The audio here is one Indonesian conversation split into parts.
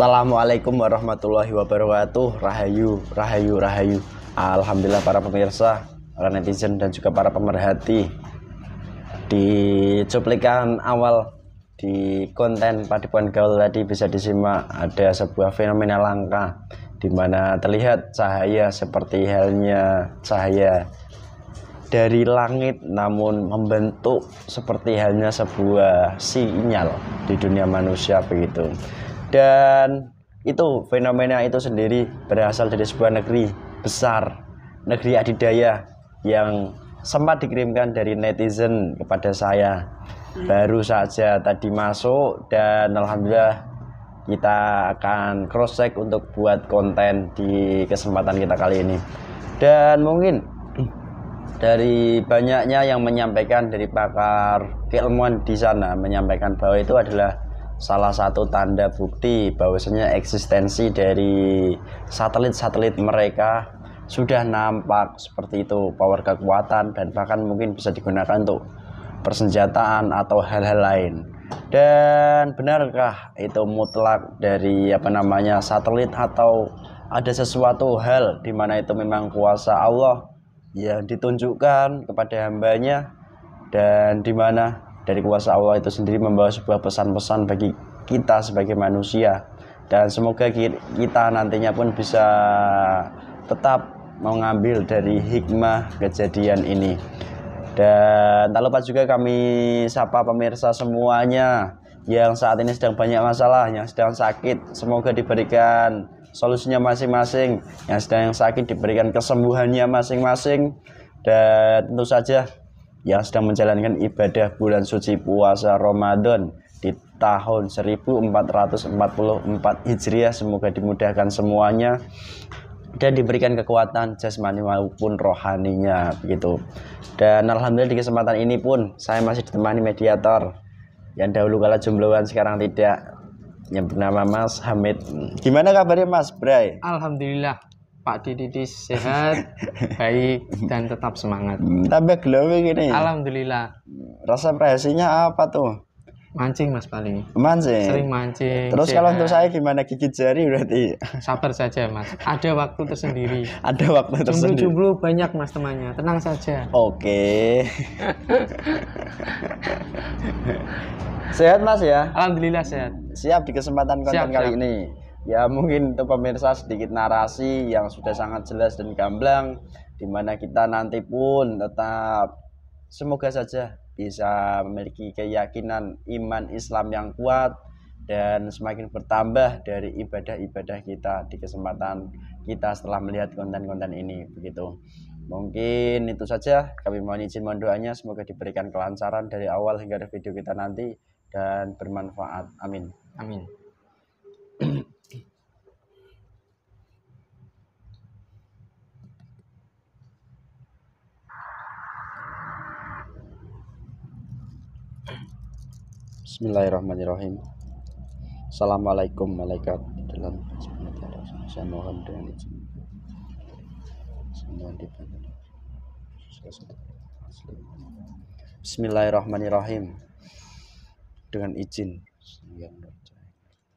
Assalamualaikum warahmatullahi wabarakatuh Rahayu, Rahayu, Rahayu Alhamdulillah para pemirsa Para netizen dan juga para pemerhati Di cuplikan awal Di konten Padipuan Gaul tadi bisa disimak Ada sebuah fenomena langka di mana terlihat cahaya seperti halnya cahaya dari langit namun membentuk seperti halnya sebuah sinyal di dunia manusia begitu dan itu fenomena itu sendiri berasal dari sebuah negeri besar negeri adidaya yang sempat dikirimkan dari netizen kepada saya hmm. baru saja tadi masuk dan alhamdulillah kita akan cross check untuk buat konten di kesempatan kita kali ini dan mungkin dari banyaknya yang menyampaikan dari pakar keilmuan di sana menyampaikan bahwa itu adalah salah satu tanda bukti bahwasanya eksistensi dari satelit-satelit mereka sudah nampak seperti itu power kekuatan dan bahkan mungkin bisa digunakan untuk persenjataan atau hal-hal lain dan benarkah itu mutlak dari apa namanya satelit atau ada sesuatu hal di mana itu memang kuasa Allah yang ditunjukkan kepada hambanya dan di mana dari kuasa Allah itu sendiri membawa sebuah pesan-pesan bagi kita sebagai manusia dan semoga kita nantinya pun bisa tetap mengambil dari hikmah kejadian ini dan tak lupa juga kami sapa pemirsa semuanya yang saat ini sedang banyak masalah, yang sedang sakit, semoga diberikan solusinya masing-masing. Yang sedang sakit diberikan kesembuhannya masing-masing. Dan tentu saja yang sedang menjalankan ibadah bulan suci puasa Ramadan di tahun 1444 Hijriah semoga dimudahkan semuanya dan diberikan kekuatan jasmani maupun rohaninya begitu dan alhamdulillah di kesempatan ini pun saya masih ditemani mediator yang dahulu kala jombloan sekarang tidak yang bernama Mas Hamid gimana kabarnya Mas Bray Alhamdulillah Pak Dididis sehat, baik dan tetap semangat. Tapi glowy ini. Alhamdulillah. Rasa presinya apa tuh? Mancing Mas paling. Mancing. Sering mancing. Terus sehat. kalau untuk saya gimana gigit jari berarti? Sabar saja Mas. Ada waktu tersendiri. Ada waktu tersendiri. Jumlah-jumlah banyak Mas temannya. Tenang saja. Oke. sehat Mas ya? Alhamdulillah sehat. Siap di kesempatan konten siap, kali siap. ini ya mungkin untuk pemirsa sedikit narasi yang sudah sangat jelas dan gamblang dimana kita nanti pun tetap semoga saja bisa memiliki keyakinan iman Islam yang kuat dan semakin bertambah dari ibadah-ibadah kita di kesempatan kita setelah melihat konten-konten ini begitu mungkin itu saja kami mohon izin mohon doanya semoga diberikan kelancaran dari awal hingga video kita nanti dan bermanfaat amin amin Bismillahirrahmanirrahim Assalamualaikum malaikat dalam saya mohon dengan izin semua Bismillahirrahmanirrahim dengan izin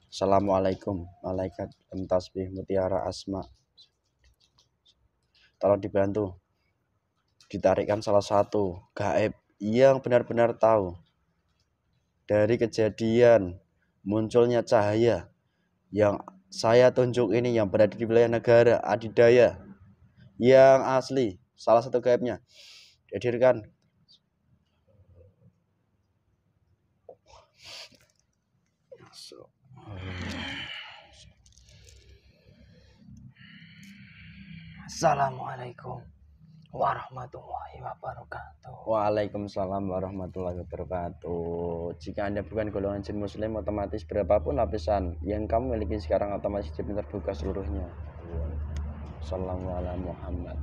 Assalamualaikum malaikat tasbih mutiara asma tolong dibantu ditarikkan salah satu gaib yang benar-benar tahu dari kejadian munculnya cahaya yang saya tunjuk ini yang berada di wilayah negara adidaya yang asli salah satu gaibnya dihadirkan Assalamualaikum warahmatullahi wabarakatuh. Waalaikumsalam warahmatullahi wabarakatuh. Jika Anda bukan golongan jin muslim, otomatis berapapun lapisan yang kamu miliki sekarang otomatis jin terbuka seluruhnya. Assalamualaikum Muhammad.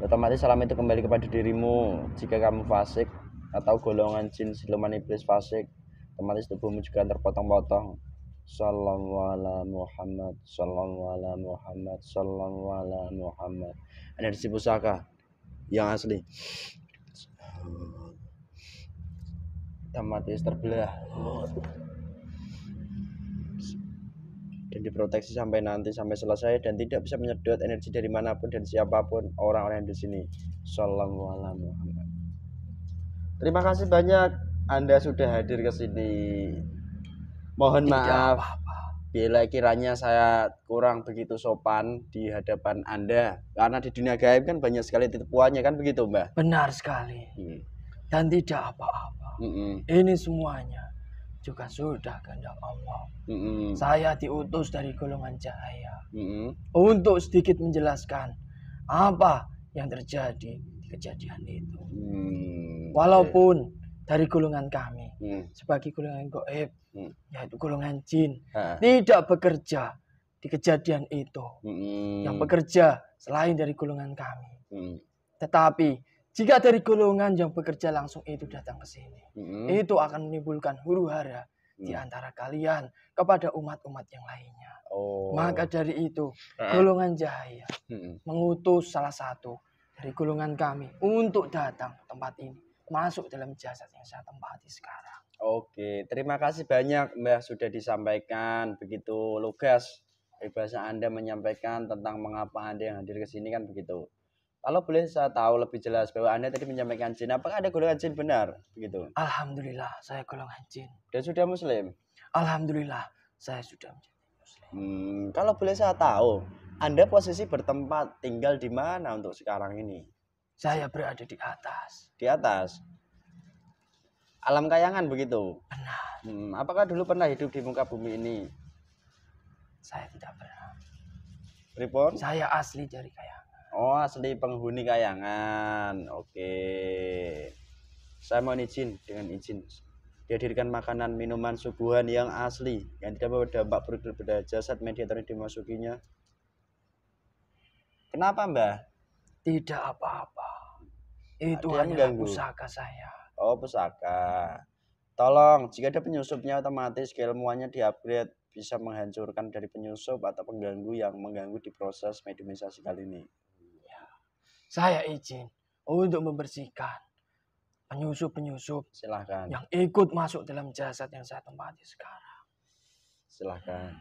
Otomatis salam itu kembali kepada dirimu. Jika kamu fasik atau golongan jin siluman iblis fasik, otomatis tubuhmu juga terpotong-potong. Sallallahu ala Muhammad, sallallahu ala Muhammad, sallallahu ala Muhammad. Energi pusaka yang asli tamatis terbelah dan diproteksi sampai nanti sampai selesai dan tidak bisa menyedot energi dari manapun dan siapapun orang-orang di sini. Shallallahu Terima kasih banyak Anda sudah hadir ke sini. Mohon maaf bila kiranya saya kurang begitu sopan di hadapan Anda. Karena di dunia gaib kan banyak sekali tipuannya kan begitu, Mbak? Benar sekali. Hmm. Dan tidak apa-apa. Hmm -mm. Ini semuanya juga sudah kehendak Allah. Hmm -mm. Saya diutus dari golongan cahaya Hmm -mm. untuk sedikit menjelaskan apa yang terjadi di kejadian itu. Hmm. Walaupun dari golongan kami hmm. sebagai golongan goib hmm. yaitu golongan jin ha. tidak bekerja di kejadian itu hmm. yang bekerja selain dari golongan kami hmm. tetapi jika dari golongan yang bekerja langsung itu datang ke sini hmm. itu akan menimbulkan huru hara hmm. di antara kalian kepada umat-umat yang lainnya oh. maka dari itu golongan jahaya hmm. mengutus salah satu dari golongan kami untuk datang ke tempat ini masuk dalam jasad yang saya tempati sekarang. Oke, terima kasih banyak Mbah sudah disampaikan begitu lugas bahasa Anda menyampaikan tentang mengapa Anda yang hadir ke sini kan begitu. Kalau boleh saya tahu lebih jelas bahwa Anda tadi menyampaikan jin, apakah ada golongan jin benar? Begitu. Alhamdulillah, saya golongan jin. Dan sudah muslim? Alhamdulillah, saya sudah menjadi muslim. Hmm, kalau boleh saya tahu, Anda posisi bertempat tinggal di mana untuk sekarang ini? Saya berada di atas di atas alam kayangan begitu pernah hmm, apakah dulu pernah hidup di muka bumi ini saya tidak pernah Ripon? saya asli dari kayangan oh asli penghuni kayangan oke saya mohon izin dengan izin dihadirkan makanan minuman subuhan yang asli yang tidak berdampak buruk pada jasad mediator yang dimasukinya. Kenapa, Mbah? Tidak apa-apa. Nah, Itu hanya hanya pusaka saya. Oh, pusaka. Tolong, jika ada penyusupnya otomatis keilmuannya diupgrade bisa menghancurkan dari penyusup atau pengganggu yang mengganggu di proses mediumisasi kali ini. Ya. Saya izin untuk membersihkan penyusup-penyusup silahkan yang ikut masuk dalam jasad yang saya tempati sekarang. Silahkan.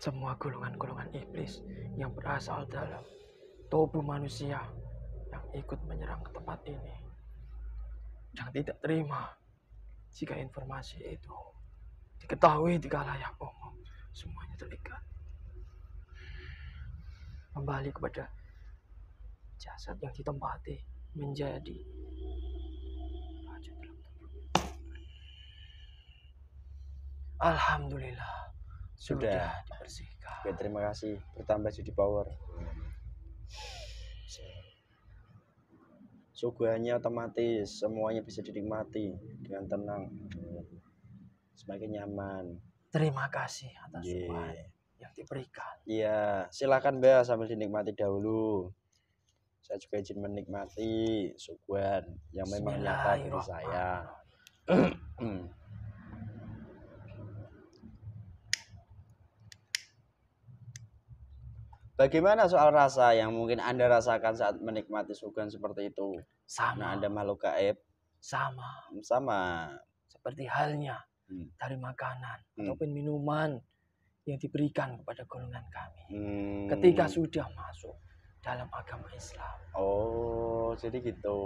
semua golongan-golongan iblis yang berasal dalam tubuh manusia yang ikut menyerang ke tempat ini yang tidak terima jika informasi itu diketahui di kalayak umum semuanya terikat kembali kepada jasad yang ditempati menjadi Alhamdulillah sudah, dibersihkan. Oke, terima kasih. Bertambah jadi power. Suguhannya otomatis, semuanya bisa dinikmati dengan tenang. Semakin nyaman. Terima kasih atas yeah. suguhan yang diberikan. Iya, yeah. silakan Mbak sambil dinikmati dahulu. Saya juga izin menikmati suguhan yang memang nyata dari saya. Bagaimana soal rasa yang mungkin Anda rasakan saat menikmati suguhan seperti itu? Sama. Nah, anda makhluk gaib? Sama. Hmm, sama. Seperti halnya hmm. dari makanan hmm. ataupun minuman yang diberikan kepada golongan kami. Hmm. Ketika sudah masuk dalam agama Islam. Oh, jadi gitu.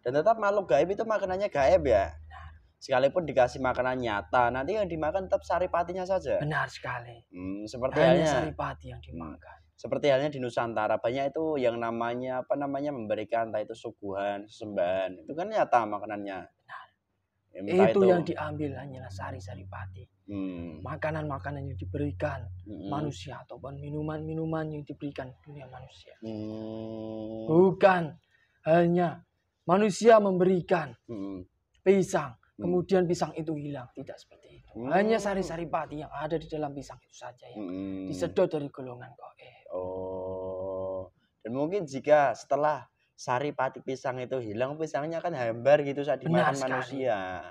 Dan tetap makhluk gaib itu makanannya gaib ya? Nah. Sekalipun dikasih makanan nyata, nanti yang dimakan tetap saripatinya saja. Benar sekali. Hmm, seperti hanya, saripati yang dimakan seperti halnya di Nusantara banyak itu yang namanya apa namanya memberikan entah itu suguhan sembahan itu kan nyata makanannya nah, itu, itu yang diambil hanyalah sari-sari pati hmm. makanan-makanan yang diberikan hmm. manusia ataupun minuman-minuman yang diberikan dunia manusia hmm. bukan hanya manusia memberikan hmm. pisang hmm. kemudian pisang itu hilang tidak seperti itu hmm. hanya sari-sari pati yang ada di dalam pisang itu saja yang hmm. disedot dari golongan kau Oh. Dan mungkin jika setelah sari pati pisang itu hilang, pisangnya kan hambar gitu saat dimakan manusia.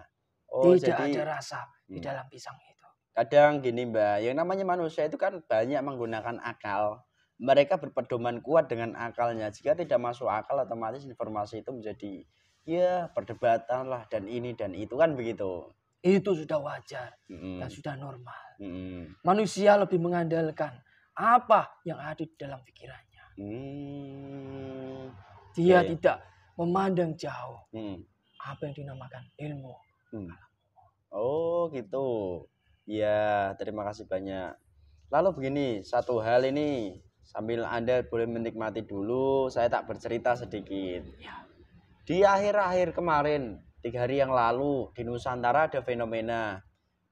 Oh, tidak jadi, ada rasa hmm. di dalam pisang itu. Kadang gini Mbak, yang namanya manusia itu kan banyak menggunakan akal. Mereka berpedoman kuat dengan akalnya. Jika tidak masuk akal, otomatis informasi itu menjadi ya perdebatan lah dan ini dan itu kan begitu itu sudah wajar mm. dan hmm. sudah normal. Mm. Manusia lebih mengandalkan apa yang ada di dalam pikirannya. Hmm. Dia ya, ya. tidak memandang jauh hmm. apa yang dinamakan ilmu. Hmm. Oh gitu. Ya terima kasih banyak. Lalu begini satu hal ini sambil anda boleh menikmati dulu saya tak bercerita sedikit. Ya. Di akhir-akhir kemarin tiga hari yang lalu di Nusantara ada fenomena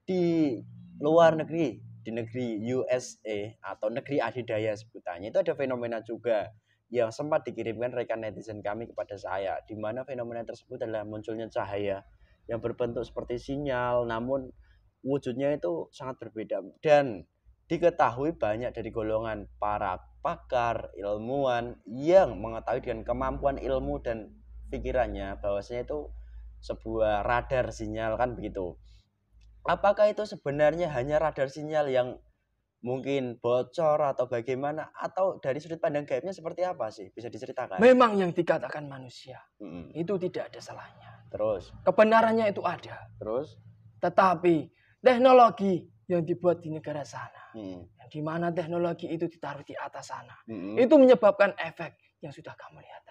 di luar negeri di negeri USA atau negeri adidaya sebutannya itu ada fenomena juga yang sempat dikirimkan rekan netizen kami kepada saya di mana fenomena tersebut adalah munculnya cahaya yang berbentuk seperti sinyal namun wujudnya itu sangat berbeda dan diketahui banyak dari golongan para pakar ilmuwan yang mengetahui dengan kemampuan ilmu dan pikirannya bahwasanya itu sebuah radar sinyal kan begitu apakah itu sebenarnya hanya radar sinyal yang mungkin bocor atau bagaimana atau dari sudut pandang gaibnya seperti apa sih bisa diceritakan? Memang yang dikatakan manusia hmm itu tidak ada salahnya. Terus kebenarannya itu ada. Terus tetapi teknologi yang dibuat di negara sana, hmm di mana teknologi itu ditaruh di atas sana, hmm itu menyebabkan efek yang sudah kamu lihat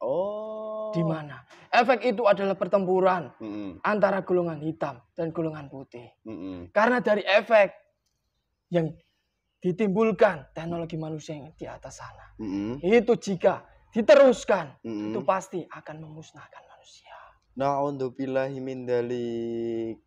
Oh. Di mana? Efek itu adalah pertempuran mm -hmm. antara golongan hitam dan golongan putih. Mm -hmm. Karena dari efek yang ditimbulkan teknologi manusia yang di atas sana, mm -hmm. itu jika diteruskan, mm -hmm. itu pasti akan memusnahkan manusia. Nah,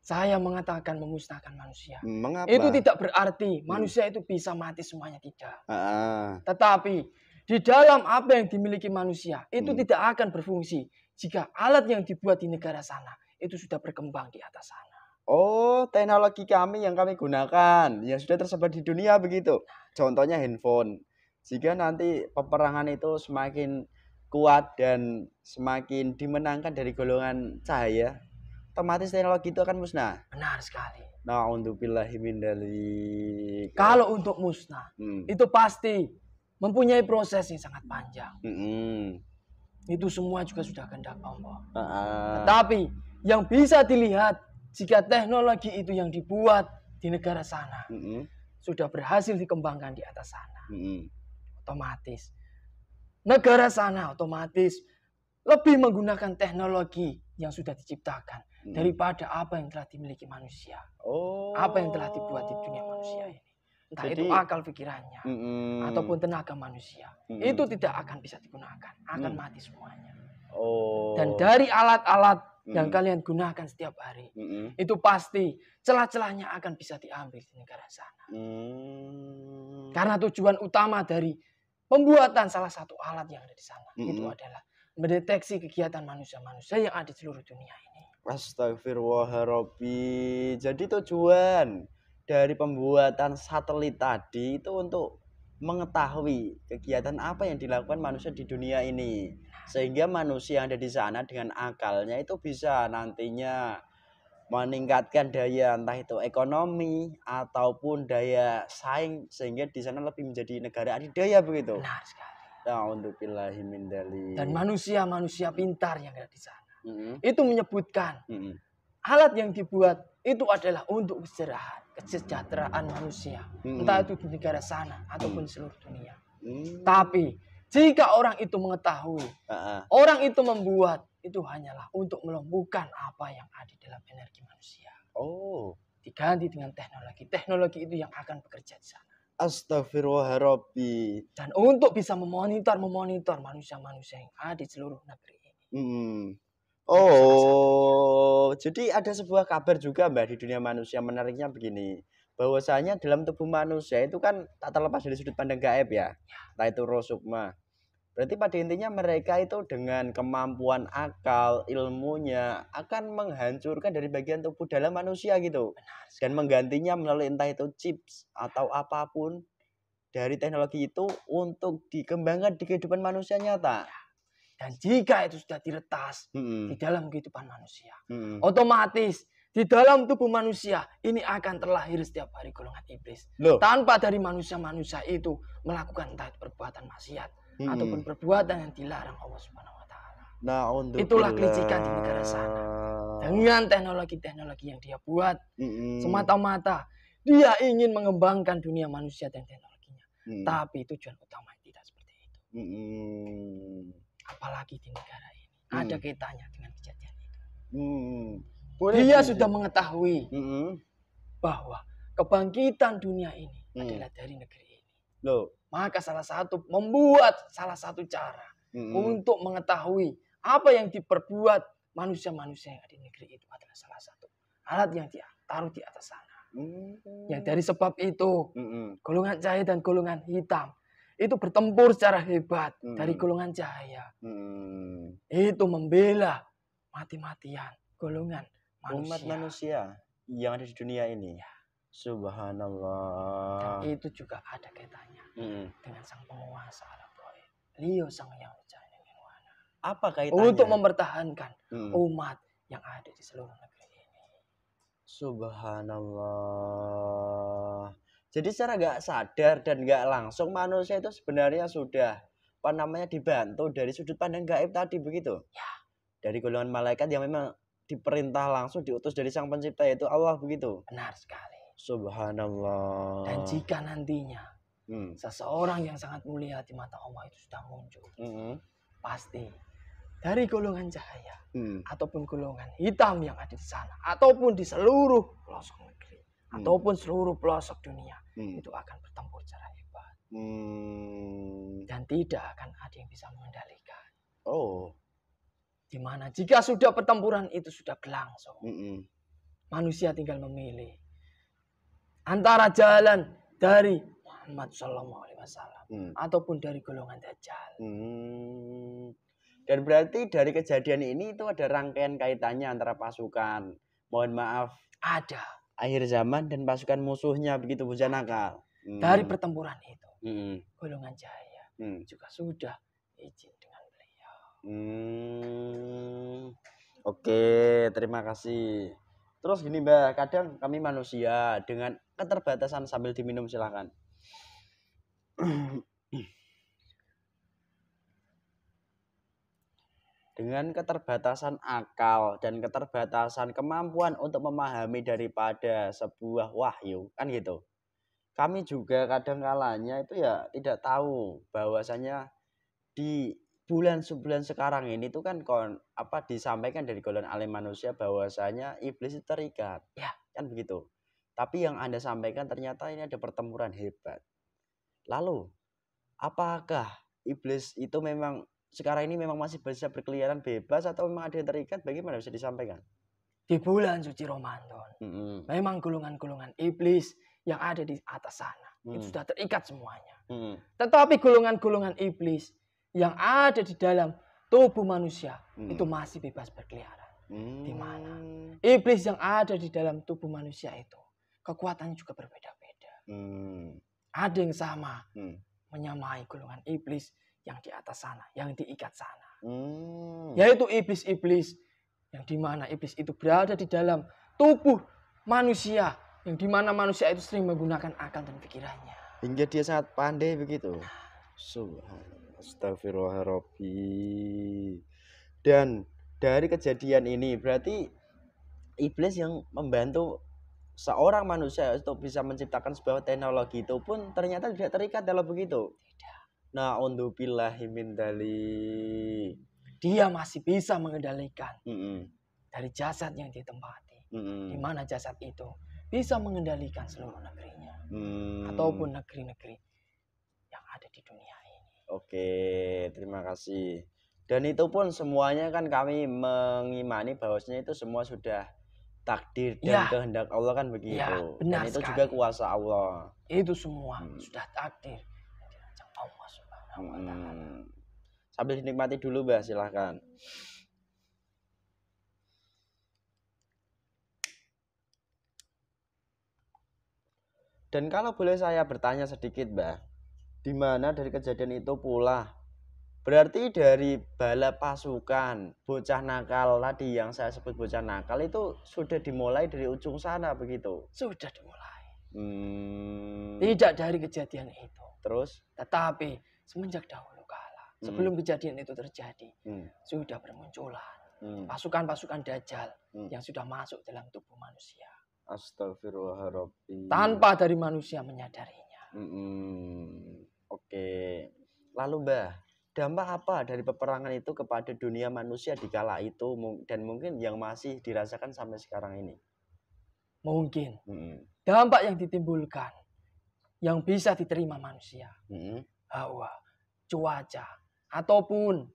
Saya mengatakan memusnahkan manusia. Mengapa? Itu tidak berarti manusia mm. itu bisa mati semuanya tidak. Ah. Tetapi di dalam apa yang dimiliki manusia itu hmm. tidak akan berfungsi jika alat yang dibuat di negara sana itu sudah berkembang di atas sana. Oh, teknologi kami yang kami gunakan yang sudah tersebar di dunia begitu. Contohnya handphone. Jika nanti peperangan itu semakin kuat dan semakin dimenangkan dari golongan cahaya, otomatis teknologi itu akan musnah. Benar sekali. Nah, untuk billahi Kalau untuk musnah, hmm. itu pasti mempunyai proses yang sangat panjang. Mm -hmm. Itu semua juga sudah kehendak Allah. Uh huh Tetapi yang bisa dilihat jika teknologi itu yang dibuat di negara sana mm -hmm. sudah berhasil dikembangkan di atas sana, mm -hmm. otomatis negara sana otomatis lebih menggunakan teknologi yang sudah diciptakan hmm. daripada apa yang telah dimiliki manusia, oh. apa yang telah dibuat di dunia manusia ini entah Jadi, itu akal pikirannya mm, ataupun tenaga manusia mm, itu tidak akan bisa digunakan akan mm. mati semuanya oh. dan dari alat-alat mm. yang kalian gunakan setiap hari mm. itu pasti celah-celahnya akan bisa diambil di negara sana mm. karena tujuan utama dari pembuatan salah satu alat yang ada di sana mm, itu adalah mendeteksi kegiatan manusia-manusia yang ada di seluruh dunia ini Astagfirullahaladzim. Jadi tujuan dari pembuatan satelit tadi itu untuk mengetahui kegiatan apa yang dilakukan manusia di dunia ini sehingga manusia yang ada di sana dengan akalnya itu bisa nantinya meningkatkan daya entah itu ekonomi ataupun daya saing sehingga di sana lebih menjadi negara adidaya begitu. Benar sekali. Nah, untuk mindali. Dan manusia-manusia pintar yang ada di sana. Mm -hmm. Itu menyebutkan mm -hmm. alat yang dibuat itu adalah untuk kesejahteraan, kesejahteraan manusia, hmm. entah itu di negara sana ataupun hmm. seluruh dunia. Hmm. Tapi jika orang itu mengetahui, uh-uh. orang itu membuat itu hanyalah untuk melumpuhkan apa yang ada dalam energi manusia. Oh, diganti dengan teknologi. Teknologi itu yang akan bekerja di sana. Astagfirullahaladzim. Dan untuk bisa memonitor, memonitor manusia-manusia yang ada di seluruh negeri ini. Hmm. Oh, jadi ada sebuah kabar juga Mbak di dunia manusia menariknya begini. Bahwasanya dalam tubuh manusia itu kan tak terlepas dari sudut pandang gaib ya. Entah itu roh sukma. Berarti pada intinya mereka itu dengan kemampuan akal, ilmunya akan menghancurkan dari bagian tubuh dalam manusia gitu. Dan menggantinya melalui entah itu chips atau apapun dari teknologi itu untuk dikembangkan di kehidupan manusia nyata. Ya. Dan jika itu sudah diretas hmm. di dalam kehidupan manusia, hmm. otomatis di dalam tubuh manusia ini akan terlahir setiap hari golongan iblis. Loh. Tanpa dari manusia-manusia itu melakukan entah perbuatan maksiat hmm. ataupun perbuatan yang dilarang Allah Subhanahu wa taala. Nah, itulah kelicikan di negara sana. Dengan teknologi-teknologi yang dia buat hmm. semata-mata dia ingin mengembangkan dunia manusia dan teknologinya. Hmm. Tapi tujuan utama tidak seperti itu. Hmm apalagi di negara ini hmm. ada kaitannya dengan kejadian itu hmm. dia sudah mengetahui hmm. bahwa kebangkitan dunia ini hmm. adalah dari negeri ini Loh. maka salah satu membuat salah satu cara hmm. untuk mengetahui apa yang diperbuat manusia-manusia yang ada di negeri itu adalah salah satu alat yang dia taruh di atas sana. Hmm. Ya dari sebab itu hmm. golongan cahaya dan golongan hitam itu bertempur secara hebat hmm. dari golongan cahaya. Hmm. Itu membela mati-matian golongan manusia. umat manusia yang ada di dunia ini. Ya. Subhanallah. Dan itu juga ada kaitannya hmm. dengan sang penguasa alam Leo sang yang jaya Apa kaitannya? Untuk mempertahankan hmm. umat yang ada di seluruh negeri ini. Subhanallah. Jadi secara nggak sadar dan nggak langsung manusia itu sebenarnya sudah apa namanya dibantu dari sudut pandang gaib tadi begitu. Ya. Dari golongan malaikat yang memang diperintah langsung diutus dari sang pencipta yaitu Allah begitu. Benar sekali. Subhanallah. Dan jika nantinya hmm. seseorang yang sangat mulia di mata Allah itu sudah muncul, hmm. pasti dari golongan cahaya hmm. ataupun golongan hitam yang ada di sana ataupun di seluruh pelosok negeri hmm. ataupun seluruh pelosok dunia hmm. itu akan bertempur secara hebat hmm. dan tidak akan ada yang bisa mengendalikan. Oh. Dimana jika sudah pertempuran itu sudah berlangsung, hmm. manusia tinggal memilih antara jalan dari Muhammad Sallallahu Alaihi Wasallam hmm. ataupun dari golongan Dajjal. hmm. Dan berarti dari kejadian ini itu ada rangkaian kaitannya antara pasukan. Mohon maaf. Ada akhir zaman dan pasukan musuhnya begitu nakal Hmm. Dari pertempuran itu, hmm. Golongan Jaya hmm. juga sudah izin dengan beliau. Hmm. Oke, okay, terima kasih. Terus gini Mbak, kadang kami manusia dengan keterbatasan sambil diminum silahkan. dengan keterbatasan akal dan keterbatasan kemampuan untuk memahami daripada sebuah wahyu kan gitu kami juga kadang kalanya itu ya tidak tahu bahwasanya di bulan-bulan sekarang ini itu kan kon apa disampaikan dari golongan alim manusia bahwasanya iblis itu terikat ya kan begitu tapi yang anda sampaikan ternyata ini ada pertempuran hebat lalu apakah iblis itu memang sekarang ini memang masih bisa berkeliaran bebas atau memang ada yang terikat bagaimana bisa disampaikan? Di bulan suci Ramadan, mm -hmm. memang gulungan-gulungan iblis yang ada di atas sana mm. itu sudah terikat semuanya. Mm. Tetapi gulungan-gulungan iblis yang ada di dalam tubuh manusia mm. itu masih bebas berkeliaran. Mm. Di mana iblis yang ada di dalam tubuh manusia itu kekuatannya juga berbeda-beda. Mm. Ada yang sama mm. menyamai gulungan iblis yang di atas sana, yang diikat sana. Hmm. Yaitu iblis-iblis yang di mana iblis itu berada di dalam tubuh manusia yang di mana manusia itu sering menggunakan akal dan pikirannya. Hingga dia sangat pandai begitu. Astagfirullahaladzim. Dan dari kejadian ini berarti iblis yang membantu seorang manusia untuk bisa menciptakan sebuah teknologi itu pun ternyata tidak terikat dalam begitu. Nah untuk min dalik. Dia masih bisa mengendalikan mm -hmm. dari jasad yang ditempati. Mm -hmm. Di mana jasad itu bisa mengendalikan seluruh negerinya mm. ataupun negeri-negeri yang ada di dunia ini. Oke, terima kasih. Dan itu pun semuanya kan kami mengimani bahwasanya itu semua sudah takdir dan ya. kehendak Allah kan begitu. Ya, benar dan itu sekali. juga kuasa Allah. Itu semua hmm. sudah takdir. dirancang Allah Nah. sambil dinikmati dulu mbak silahkan dan kalau boleh saya bertanya sedikit mbak di mana dari kejadian itu pula Berarti dari bala pasukan bocah nakal tadi yang saya sebut bocah nakal itu sudah dimulai dari ujung sana begitu. Sudah dimulai. Hmm. Tidak dari kejadian itu. Terus? Tetapi semenjak dahulu kala hmm. sebelum kejadian itu terjadi hmm. sudah bermunculan hmm. pasukan-pasukan hmm. dajjal hmm. yang sudah masuk dalam tubuh manusia. Astagfirullahaladzim. Tanpa dari manusia menyadarinya. Hmm. Oke. Okay. Lalu Mbah, dampak apa dari peperangan itu kepada dunia manusia di kala itu dan mungkin yang masih dirasakan sampai sekarang ini? Mungkin. Hmm. Dampak yang ditimbulkan yang bisa diterima manusia. Hmm hawa, cuaca, ataupun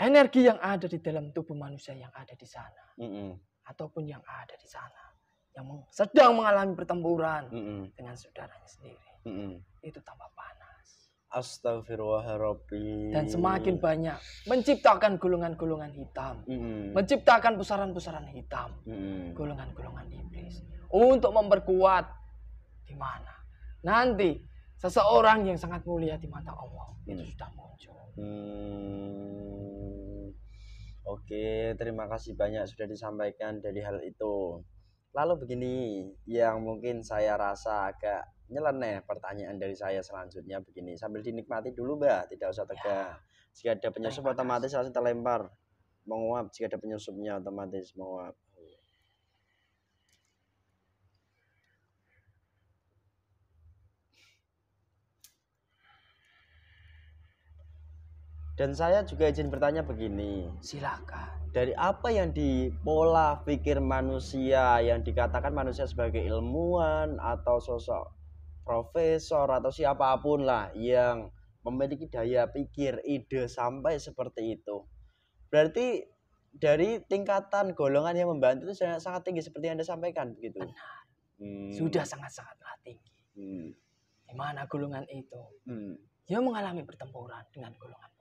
energi yang ada di dalam tubuh manusia yang ada di sana, mm -hmm. ataupun yang ada di sana, yang sedang mengalami pertempuran mm -hmm. dengan saudaranya sendiri, mm -hmm. itu tambah panas. Astagfirullahaladzim. Dan semakin banyak menciptakan gulungan-gulungan hitam, mm -hmm. menciptakan pusaran-pusaran hitam, gulungan-gulungan mm -hmm. iblis, untuk memperkuat di mana nanti seseorang yang sangat mulia di mata Allah hmm. itu sudah muncul. Hmm. Oke, terima kasih banyak sudah disampaikan dari hal itu. Lalu begini, yang mungkin saya rasa agak nyeleneh pertanyaan dari saya selanjutnya begini. Sambil dinikmati dulu, Mbak, tidak usah ya. tegak. Ya. Jika ada penyusup otomatis langsung terlempar. Menguap jika ada penyusupnya otomatis menguap. Dan saya juga izin bertanya begini. Silakan. Dari apa yang di pola pikir manusia yang dikatakan manusia sebagai ilmuwan atau sosok profesor atau siapapun lah yang memiliki daya pikir, ide sampai seperti itu. Berarti dari tingkatan golongan yang membantu itu sangat, sangat tinggi seperti yang Anda sampaikan begitu. Benar. Hmm. Sudah sangat-sangatlah tinggi. Hmm. Di mana golongan itu? Hmm. Dia mengalami pertempuran dengan golongan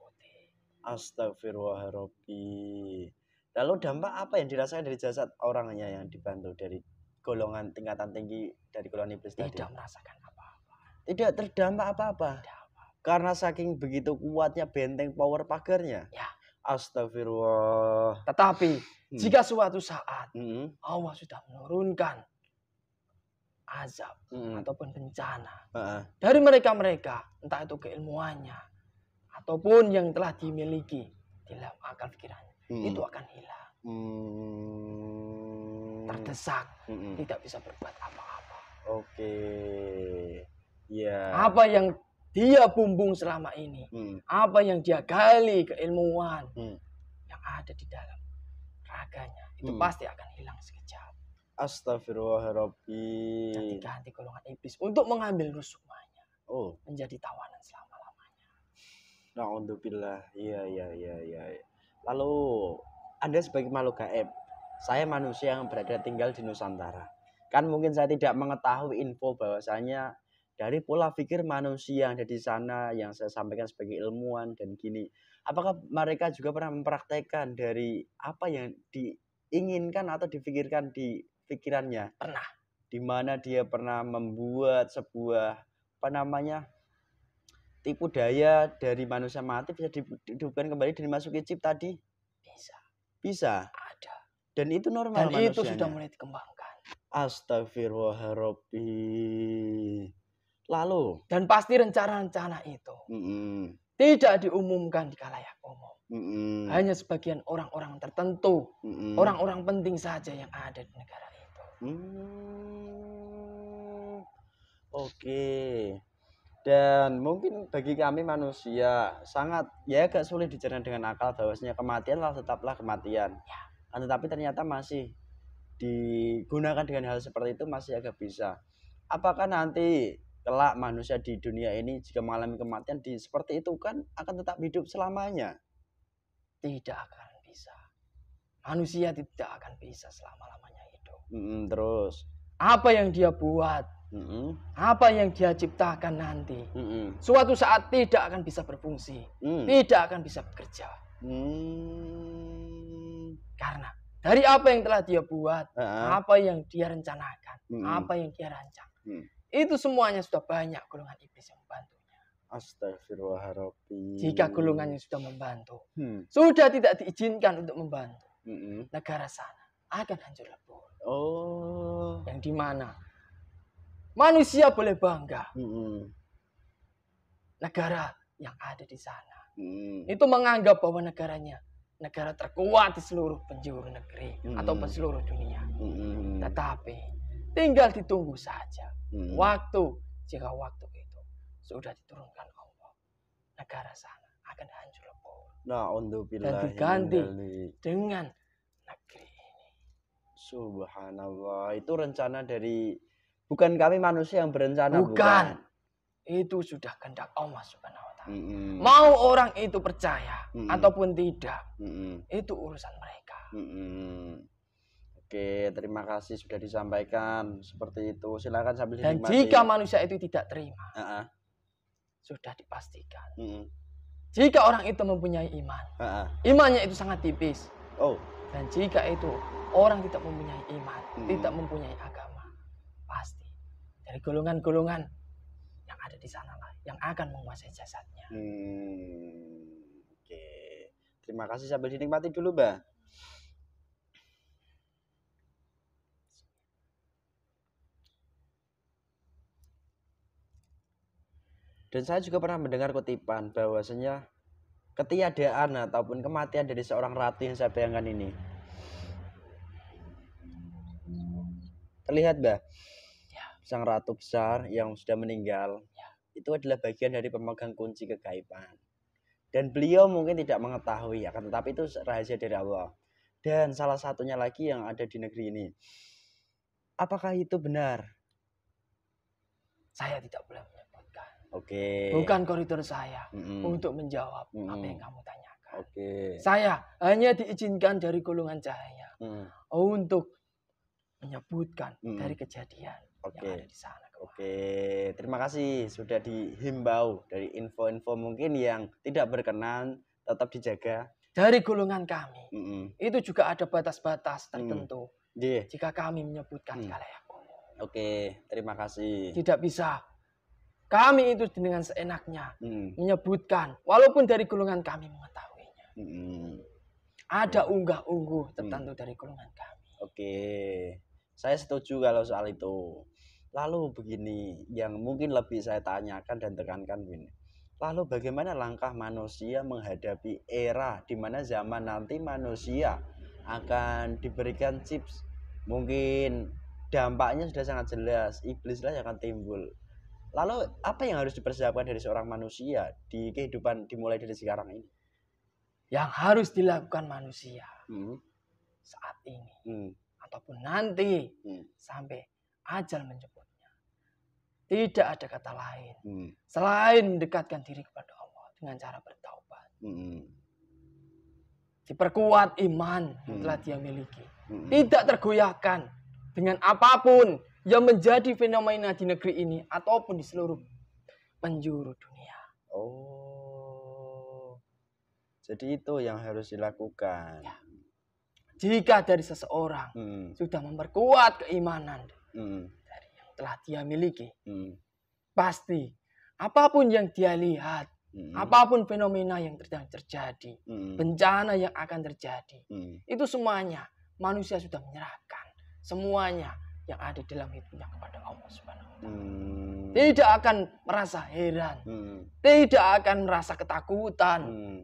Astagfirullahaladzim. Lalu dampak apa yang dirasakan dari jasad orangnya yang dibantu dari golongan tingkatan tinggi dari golongan iblis Tidak tadi? Tidak merasakan apa-apa. Tidak terdampak apa-apa. Karena saking begitu kuatnya benteng power pagarnya. Ya. Astagfirullah. Tetapi hmm. jika suatu saat hmm. Allah sudah menurunkan azab hmm. ataupun bencana uh -uh. dari mereka-mereka, entah itu keilmuannya, ataupun yang telah dimiliki dalam akal pikirannya hmm. itu akan hilang hmm. terdesak hmm. tidak bisa berbuat apa-apa oke okay. ya yeah. apa yang dia bumbung selama ini hmm. apa yang dia gali keilmuan hmm. yang ada di dalam raganya itu hmm. pasti akan hilang sekejap astagfirullahaladzim ganti-ganti golongan iblis untuk mengambil rusuhnya oh menjadi tawanan selama Na'udzubillah. Iya, iya, iya, iya. Lalu Anda sebagai makhluk gaib, saya manusia yang berada tinggal di Nusantara. Kan mungkin saya tidak mengetahui info bahwasanya dari pola pikir manusia yang ada di sana yang saya sampaikan sebagai ilmuwan dan gini. Apakah mereka juga pernah mempraktekkan dari apa yang diinginkan atau dipikirkan di pikirannya? Pernah. Di mana dia pernah membuat sebuah apa namanya tipu daya dari manusia mati bisa dihidupkan kembali dan dimasuki chip tadi? Bisa. Bisa. Ada. Dan itu normal Dan itu sudah mulai dikembangkan. Astagfirullahaladzim. Lalu. Dan pasti rencana-rencana itu. Mm -hmm. Tidak diumumkan di kalayak umum. Mm -hmm. Hanya sebagian orang-orang tertentu. Orang-orang mm -hmm. penting saja yang ada di negara itu. Mm -hmm. Oke. Okay dan mungkin bagi kami manusia sangat ya agak sulit dicerna dengan akal bahwasanya kematian lah tetaplah kematian ya. Nah, tetapi ternyata masih digunakan dengan hal seperti itu masih agak bisa apakah nanti kelak manusia di dunia ini jika mengalami kematian di seperti itu kan akan tetap hidup selamanya tidak akan bisa manusia tidak akan bisa selama lamanya hidup hmm, terus apa yang dia buat Mm -hmm. Apa yang dia ciptakan nanti, mm -hmm. suatu saat tidak akan bisa berfungsi, mm. tidak akan bisa bekerja. Mm. Karena dari apa yang telah dia buat, uh -huh. apa yang dia rencanakan, mm -hmm. apa yang dia rancang, mm. itu semuanya sudah banyak golongan iblis yang membantunya. Astagfirullahaladzim. Jika golongan yang sudah membantu, hmm. sudah tidak diizinkan untuk membantu, -hmm. negara sana akan hancur lebur. Oh. Yang di mana Manusia boleh bangga. Hmm. Negara yang ada di sana. Hmm. Itu menganggap bahwa negaranya negara terkuat di seluruh penjuru negeri hmm. atau seluruh dunia. Hmm. Tetapi tinggal ditunggu saja hmm. waktu jika waktu itu sudah diturunkan Allah, negara sana akan hancur lebur. Nah, dan diganti dengan negeri ini. Subhanallah, itu rencana dari Bukan kami manusia yang berencana. Bukan. bukan. Itu sudah kehendak Allah Subhanahu wa taala. Mm Mau orang itu percaya mm ataupun tidak, mm itu urusan mereka. Mm Oke, terima kasih sudah disampaikan seperti itu. Silakan sambil Dan dinikmati. jika manusia itu tidak terima, uh -uh. sudah dipastikan. Uh -uh. Jika orang itu mempunyai iman, uh -uh. imannya itu sangat tipis. Oh. Dan jika itu orang tidak mempunyai iman, uh -uh. tidak mempunyai agama, dari golongan-golongan yang ada di sanalah yang akan menguasai jasadnya. Hmm, Oke, terima kasih sambil dinikmati dulu, Mbak. Dan saya juga pernah mendengar kutipan bahwasanya ketiadaan ataupun kematian dari seorang ratu yang saya bayangkan ini. Terlihat, Mbak sang ratu besar yang sudah meninggal ya. itu adalah bagian dari pemegang kunci kegaiban. Dan beliau mungkin tidak mengetahui akan tetapi itu rahasia dari Allah. Dan salah satunya lagi yang ada di negeri ini. Apakah itu benar? Saya tidak boleh menyebutkan. Oke. Okay. Bukan koridor saya mm -hmm. untuk menjawab mm -hmm. apa yang kamu tanyakan. Oke. Okay. Saya hanya diizinkan dari golongan cahaya mm untuk menyebutkan mm -hmm. dari kejadian Oke. Okay. Oke, okay. terima kasih sudah dihimbau dari info-info mungkin yang tidak berkenan tetap dijaga. Dari golongan kami, mm -hmm. itu juga ada batas-batas tertentu. Mm. Yeah. Jika kami menyebutkan mm. kalian. Oke, terima kasih. Tidak bisa. Kami itu dengan seenaknya mm. menyebutkan, walaupun dari golongan kami mengetahuinya. Mm. Ada unggah-ungguh tertentu mm. dari golongan kami. Oke. Okay. Saya setuju kalau soal itu. Lalu begini, yang mungkin lebih saya tanyakan dan tekankan begini. Lalu bagaimana langkah manusia menghadapi era di mana zaman nanti manusia akan diberikan chips? Mungkin dampaknya sudah sangat jelas, iblis lah yang akan timbul. Lalu apa yang harus dipersiapkan dari seorang manusia di kehidupan dimulai dari sekarang ini? Yang harus dilakukan manusia hmm. saat ini. Hmm ataupun nanti hmm. sampai ajal menjemputnya. Tidak ada kata lain hmm. selain mendekatkan diri kepada Allah dengan cara bertaubat. Hmm. Diperkuat iman yang hmm. telah dia miliki. Hmm. Tidak tergoyahkan dengan apapun yang menjadi fenomena di negeri ini ataupun di seluruh penjuru dunia. Oh. Jadi itu yang harus dilakukan. Ya jika dari seseorang hmm. sudah memperkuat keimanan hmm. dari yang telah dia miliki, hmm. pasti apapun yang dia lihat, hmm. apapun fenomena yang sedang terjadi, hmm. bencana yang akan terjadi, hmm. itu semuanya manusia sudah menyerahkan semuanya yang ada dalam hidupnya kepada Allah Subhanahu Hmm. Tidak akan merasa heran, hmm. tidak akan merasa ketakutan. Hmm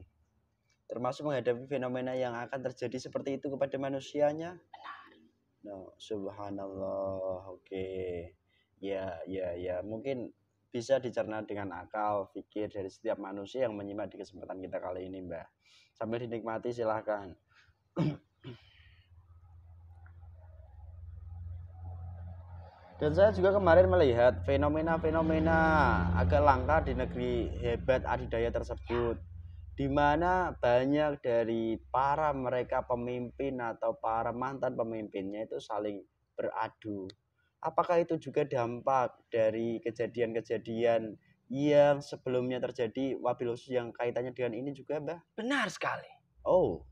termasuk menghadapi fenomena yang akan terjadi seperti itu kepada manusianya benar no subhanallah oke okay. ya ya ya mungkin bisa dicerna dengan akal pikir dari setiap manusia yang menyimak di kesempatan kita kali ini mbak sambil dinikmati silahkan Dan saya juga kemarin melihat fenomena-fenomena agak langka di negeri hebat adidaya tersebut di mana banyak dari para mereka pemimpin atau para mantan pemimpinnya itu saling beradu. Apakah itu juga dampak dari kejadian-kejadian yang sebelumnya terjadi wabil khusus yang kaitannya dengan ini juga, Mbah? Benar sekali. Oh.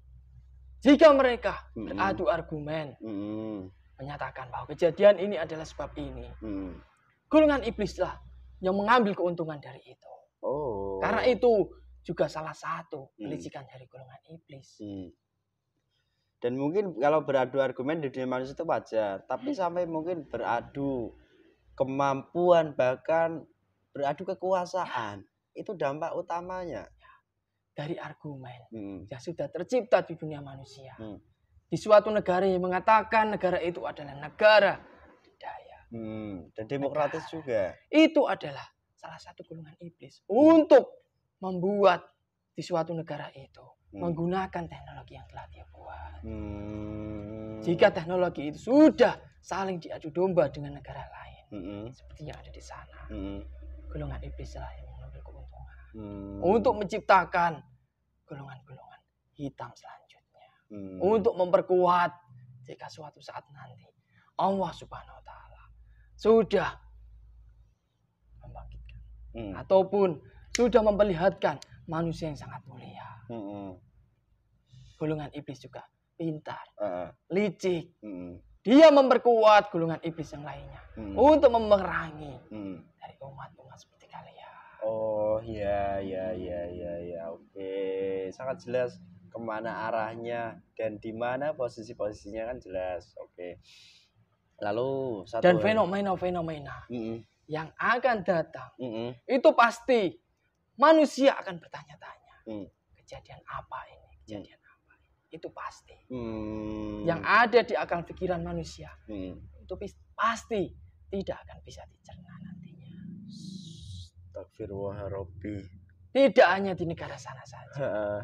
Jika mereka -hmm. beradu argumen, -hmm. menyatakan bahwa kejadian ini adalah sebab ini, mm. golongan iblislah yang mengambil keuntungan dari itu. Oh. Karena itu juga salah satu pelicikan hmm. dari golongan iblis. Hmm. Dan mungkin kalau beradu argumen di dunia manusia itu wajar, tapi hmm. sampai mungkin beradu kemampuan bahkan beradu kekuasaan ya. itu dampak utamanya ya. dari argumen hmm. yang sudah tercipta di dunia manusia. Hmm. Di suatu negara yang mengatakan negara itu adalah negara budaya hmm. dan demokratis negara. juga. Itu adalah salah satu golongan iblis hmm. untuk membuat di suatu negara itu hmm. menggunakan teknologi yang telah dia buat. Hmm. Jika teknologi itu sudah saling diadu domba dengan negara lain, hmm. seperti yang ada di sana, hmm. golongan iblis lah yang mengambil keuntungan hmm. untuk menciptakan golongan-golongan hitam selanjutnya hmm. untuk memperkuat jika suatu saat nanti Allah Subhanahu Wa Taala sudah membangkitkan hmm. ataupun sudah memperlihatkan manusia yang sangat mulia. Hmm. Golongan iblis juga pintar, uh. licik. Hmm. Dia memperkuat golongan iblis yang lainnya hmm. untuk memerangi hmm. dari umat-umat seperti kalian. Oh ya ya ya ya ya oke sangat jelas kemana arahnya dan di mana posisi-posisinya kan jelas oke lalu satu dan fenomena-fenomena mm hmm yang akan datang mm hmm itu pasti manusia akan bertanya-tanya hmm. kejadian apa ini hmm. kejadian hmm. apa ini? itu pasti hmm. yang ada di akal pikiran manusia hmm. itu pasti tidak akan bisa dicerna nantinya Astagfirullahaladzim tidak hanya di negara sana saja ha.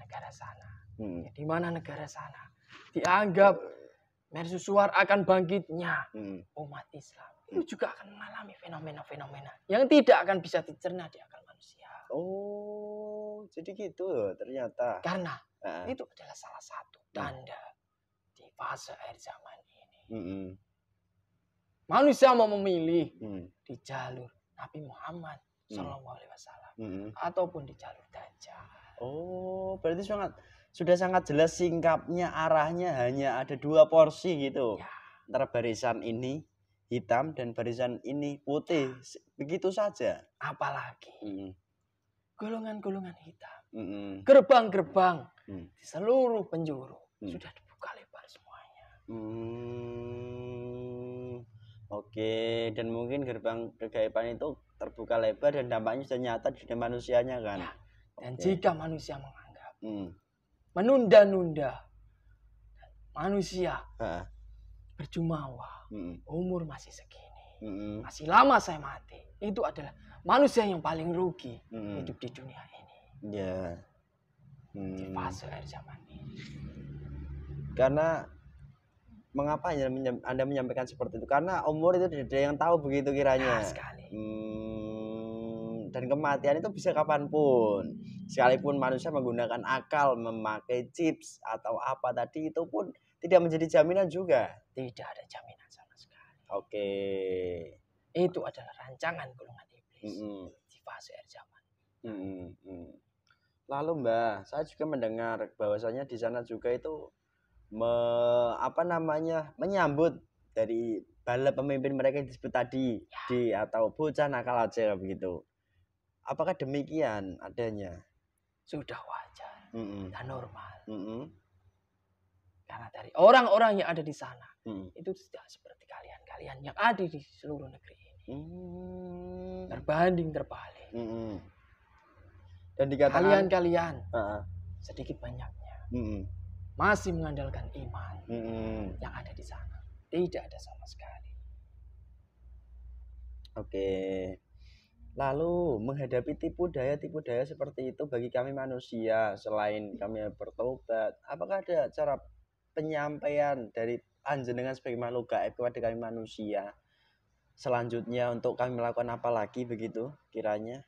negara sana hmm. Ya, di mana negara sana dianggap mersusuar akan bangkitnya hmm. umat Islam itu juga akan mengalami fenomena-fenomena yang tidak akan bisa dicerna di akal Oh, jadi gitu ternyata. Karena nah. itu adalah salah satu hmm. tanda di fase air zaman ini. Hmm. Manusia mau memilih hmm. di jalur Nabi Muhammad hmm. Shallallahu Alaihi Wasallam hmm. ataupun di jalur Dajjal. Oh, berarti sangat sudah sangat jelas singkapnya arahnya hanya ada dua porsi gitu. Ya. Antara barisan ini hitam dan barisan ini putih. Ya. Begitu saja. Apalagi hmm golongan-golongan hitam, gerbang-gerbang hmm. di seluruh penjuru hmm. sudah dibuka lebar semuanya. Hmm. Oke, dan mungkin gerbang kegaiban itu terbuka lebar dan dampaknya sudah nyata di dunia manusianya kan. Ya. Dan okay. jika manusia menganggap, mm. menunda-nunda, manusia ha. berjumawa, mm. umur masih segini, mm. masih lama saya mati, itu adalah manusia yang paling rugi hmm. hidup di dunia ini. Ya. Hmm. Di mm. fase akhir zaman ini. Karena mengapa ya Anda menyampaikan seperti itu? Karena umur itu tidak ada yang tahu begitu kiranya. Nah, sekali. Hmm, dan kematian itu bisa kapanpun. Sekalipun manusia menggunakan akal, memakai chips atau apa tadi itu pun tidak menjadi jaminan juga. Tidak ada jaminan sama sekali. Oke. Okay. Itu adalah rancangan golongan mm-hmm. di fase akhir zaman. Mm-hmm. Lalu Mbak, saya juga mendengar bahwasanya di sana juga itu me, apa namanya menyambut dari bala pemimpin mereka yang disebut tadi ya. di atau bocah nakal aja begitu. Apakah demikian adanya? Sudah wajar mm-hmm. dan normal. Mm-hmm. Karena dari orang-orang yang ada di sana mm-hmm. itu sudah seperti kalian-kalian yang ada di seluruh negeri Hmm. Terbanding terbalik. Hmm. Dan dikatakan kalian-kalian uh -uh. sedikit banyaknya hmm. masih mengandalkan iman hmm. yang ada di sana. Tidak ada sama sekali. Oke. Lalu menghadapi tipu daya tipu daya seperti itu bagi kami manusia selain kami bertobat, apakah ada cara penyampaian dari dengan sebagai makhluk gaib kepada kami manusia selanjutnya untuk kami melakukan apa lagi begitu kiranya?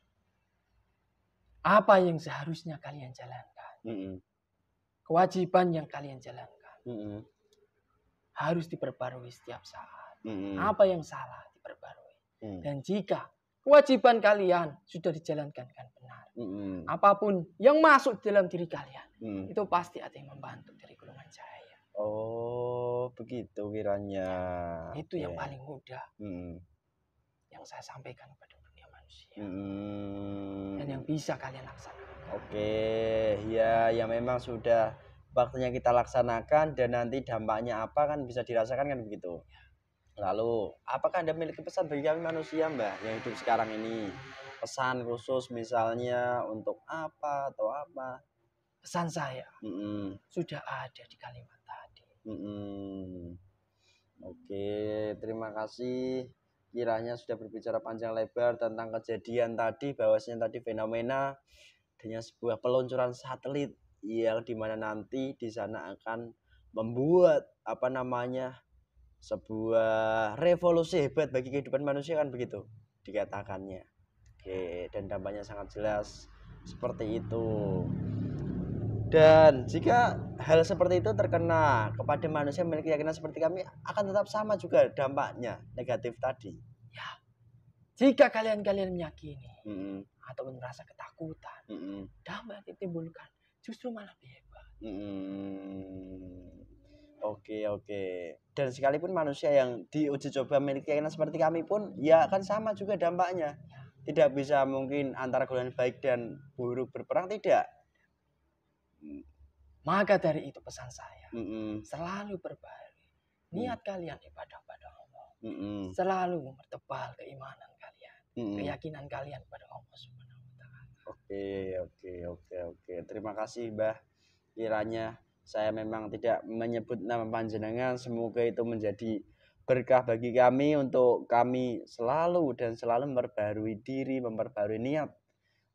Apa yang seharusnya kalian jalankan? Mm -mm. Kewajiban yang kalian jalankan mm -mm. harus diperbarui setiap saat. Mm -mm. Apa yang salah diperbarui. Mm. Dan jika kewajiban kalian sudah dijalankan kan benar. Mm -hmm. Apapun yang masuk dalam diri kalian, mm. itu pasti ada yang membantu diri Oh, begitu kiranya. Ya, itu okay. yang paling mudah. Hmm. Yang saya sampaikan kepada dunia manusia. Hmm. Dan yang bisa kalian laksanakan. Oke, okay. ya, ya memang sudah waktunya kita laksanakan dan nanti dampaknya apa kan bisa dirasakan kan begitu. Ya. Lalu, apakah Anda memiliki pesan bagi kami manusia, Mbak, yang hidup sekarang ini? Pesan khusus misalnya untuk apa atau apa? Pesan saya mm -mm. sudah ada di kalimat Hmm. Oke, terima kasih. Kiranya sudah berbicara panjang lebar tentang kejadian tadi, bahwasanya tadi fenomena dengan sebuah peluncuran satelit yang dimana nanti di sana akan membuat apa namanya sebuah revolusi hebat bagi kehidupan manusia kan begitu dikatakannya. Oke, dan dampaknya sangat jelas seperti itu. Dan jika hal seperti itu terkena kepada manusia yang memiliki keyakinan seperti kami akan tetap sama juga dampaknya negatif tadi. Ya. Jika kalian-kalian meyakini mm -hmm. atau merasa ketakutan, mm -hmm. dampak yang ditimbulkan justru malah lebih hebat. Mm -hmm. Oke okay, oke. Okay. Dan sekalipun manusia yang diuji coba memiliki keyakinan seperti kami pun, ya akan sama juga dampaknya. Ya. Tidak bisa mungkin antara golongan baik dan buruk berperang tidak. Maka dari itu pesan saya, mm -mm. selalu berbaik. Niat kalian ibadah pada Allah. Mm Selalu mempertebal keimanan kalian, mm keyakinan kalian pada Allah Subhanahu Oke, oke, oke, oke. Terima kasih, Mbah. Kiranya saya memang tidak menyebut nama panjenengan, semoga itu menjadi berkah bagi kami untuk kami selalu dan selalu memperbarui diri, memperbarui niat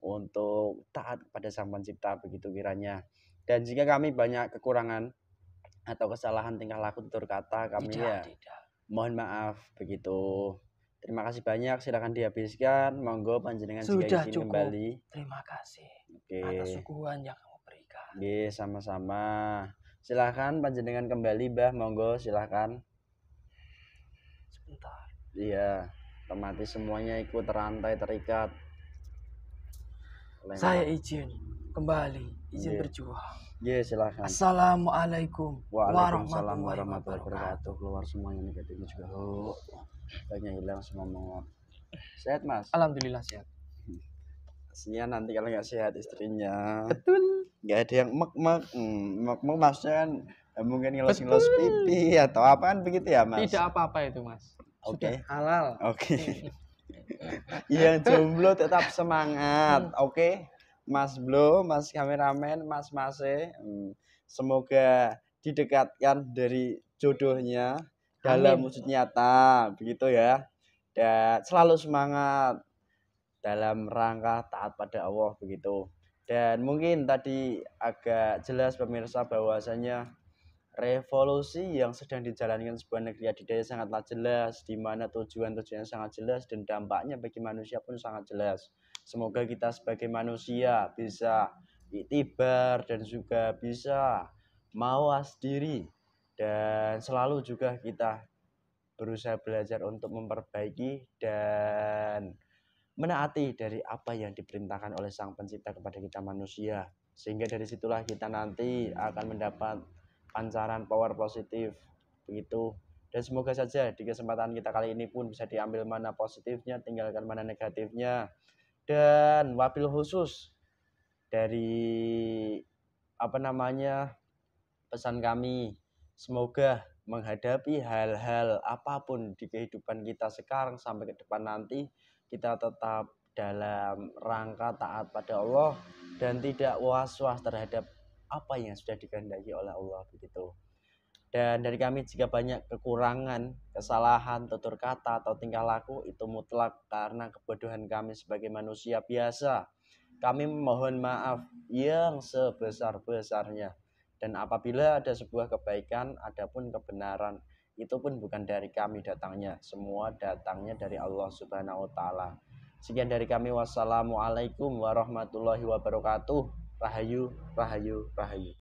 untuk taat pada Sang Pencipta begitu kiranya. Dan jika kami banyak kekurangan atau kesalahan tingkah laku tutur kata kami tidak, ya. Tidak. Mohon maaf begitu. Terima kasih banyak. Silakan dihabiskan. Monggo panjenengan Sudah jika cukup. kembali. Terima kasih. Oke. Okay. Atas yang kamu berikan. Oke, sama-sama. Silahkan panjenengan kembali, Mbah. Monggo silahkan. Sebentar. Iya. Otomatis semuanya ikut rantai terikat. Saya izin kembali izin yeah. berjuang. Ya, yeah, silahkan. Assalamualaikum warahmatullahi wabarakatuh. Keluar semuanya negatifnya juga. Oh, banyak hilang semua mengor. Sehat, Mas? Alhamdulillah sehat. Pastinya nanti kalau nggak sehat istrinya. Betul. Nggak ada yang mek-mek. Hmm, mek-mek maksudnya kan eh, mungkin ngelos-ngelos pipi atau apa kan begitu ya, Mas? Tidak apa-apa itu, Mas. Oke. Okay. halal. Oke. Okay. yang jomblo tetap semangat, hmm. oke? Okay? Mas Blo, Mas kameramen, Mas Mase. Hmm, semoga didekatkan dari jodohnya Amin. dalam wujud nyata, begitu ya. Dan selalu semangat dalam rangka taat pada Allah begitu. Dan mungkin tadi agak jelas pemirsa bahwasanya revolusi yang sedang dijalankan sebuah negeri adidaya sangatlah jelas, di mana tujuan-tujuannya sangat jelas dan dampaknya bagi manusia pun sangat jelas. Semoga kita sebagai manusia bisa itibar dan juga bisa mawas diri dan selalu juga kita berusaha belajar untuk memperbaiki dan menaati dari apa yang diperintahkan oleh Sang Pencipta kepada kita manusia. Sehingga dari situlah kita nanti akan mendapat pancaran power positif. Begitu. Dan semoga saja di kesempatan kita kali ini pun bisa diambil mana positifnya, tinggalkan mana negatifnya dan wabil khusus dari apa namanya pesan kami semoga menghadapi hal-hal apapun di kehidupan kita sekarang sampai ke depan nanti kita tetap dalam rangka taat pada Allah dan tidak was-was terhadap apa yang sudah dikehendaki oleh Allah begitu. Dan dari kami jika banyak kekurangan, kesalahan, tutur kata, atau tingkah laku itu mutlak karena kebodohan kami sebagai manusia biasa. Kami mohon maaf yang sebesar-besarnya. Dan apabila ada sebuah kebaikan, adapun kebenaran, itu pun bukan dari kami datangnya. Semua datangnya dari Allah Subhanahu wa taala. Sekian dari kami. Wassalamualaikum warahmatullahi wabarakatuh. Rahayu, rahayu, rahayu.